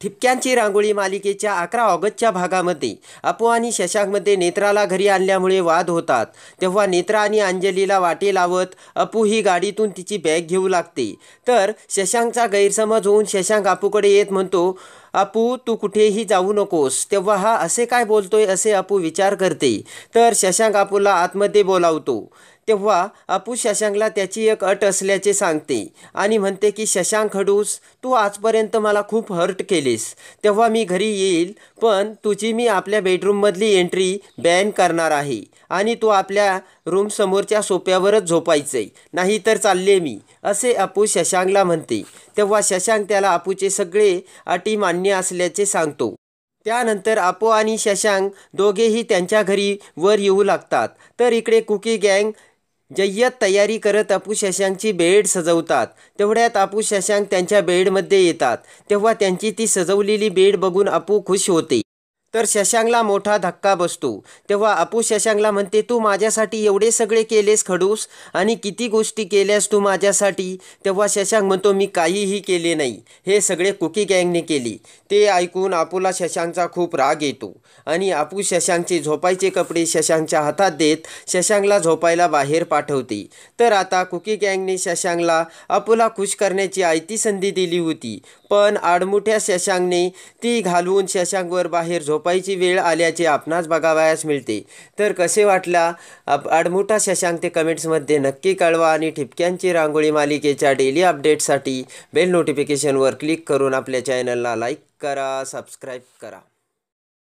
ठिपक्यांची रांगोळी मालिकेच्या अकरा ऑगस्टच्या भागामध्ये अपू आणि शशांकमध्ये नेत्राला घरी आणल्यामुळे वाद होतात तेव्हा नेत्रा आणि अंजलीला वाटे लावत अपू ही गाडीतून तिची बॅग घेऊ लागते तर शशांकचा गैरसमज होऊन शशांक अपूकडे येत म्हणतो अपू तू कुठेही जाऊ नकोस तेव्हा हा असे काय बोलतोय असे अपू विचार करते तर शशांक अपूला आतमध्ये बोलावतो तेव्हा अपू शशांकला त्याची एक अट असल्याचे सांगते आणि म्हणते की शशांक खडूस तू आजपर्यंत मला खूप हर्ट केलीस तेव्हा मी घरी येईल पण तुझी मी आपल्या बेडरूममधली एंट्री बॅन करणार आहे आणि तू आपल्या रूमसमोरच्या सोप्यावरच झोपायचं नाही तर चालले मी असे अपू शशांकला म्हणते तेव्हा शशांक त्याला अपूचे सगळे अटी मान्य असल्याचे सांगतो त्यानंतर अपू आणि शशांक दोघेही त्यांच्या घरी वर येऊ लागतात तर इकडे कुकी गँग जय्यत तयारी करत अपू शशांकची बेड सजवतात तेवढ्यात अपू शशांक त्यांच्या बेडमध्ये येतात तेव्हा त्यांची ती सजवलेली बेड बघून अपू खुश होते तर शशांकला मोठा धक्का बसतो तेव्हा अपू शशांकला म्हणते तू माझ्यासाठी एवढे सगळे केलेस खडूस आणि किती गोष्टी केल्यास तू माझ्यासाठी तेव्हा शशांक म्हणतो मी काहीही केले नाही हे सगळे कुकी गँगने केले ते ऐकून अपूला शशांकचा खूप राग येतो आणि अपू शशांकचे झोपायचे कपडे शशांकच्या हातात देत शशांकला झोपायला बाहेर पाठवते तर आता कुकी गँगने शशांकला अपूला खुश करण्याची आयती संधी दिली होती पण आडमुठ्या शशांकने ती घालून शशांकवर बाहेर झोप झोपायची वेळ आल्याचे आपणास बघावयास मिळते तर कसे वाटला आडमुठा शशांक ते कमेंट्समध्ये नक्की कळवा आणि ठिपक्यांची रांगोळी मालिकेच्या डेली अपडेटसाठी बेल नोटिफिकेशनवर क्लिक करून आपल्या चॅनलला लाईक करा सबस्क्राईब करा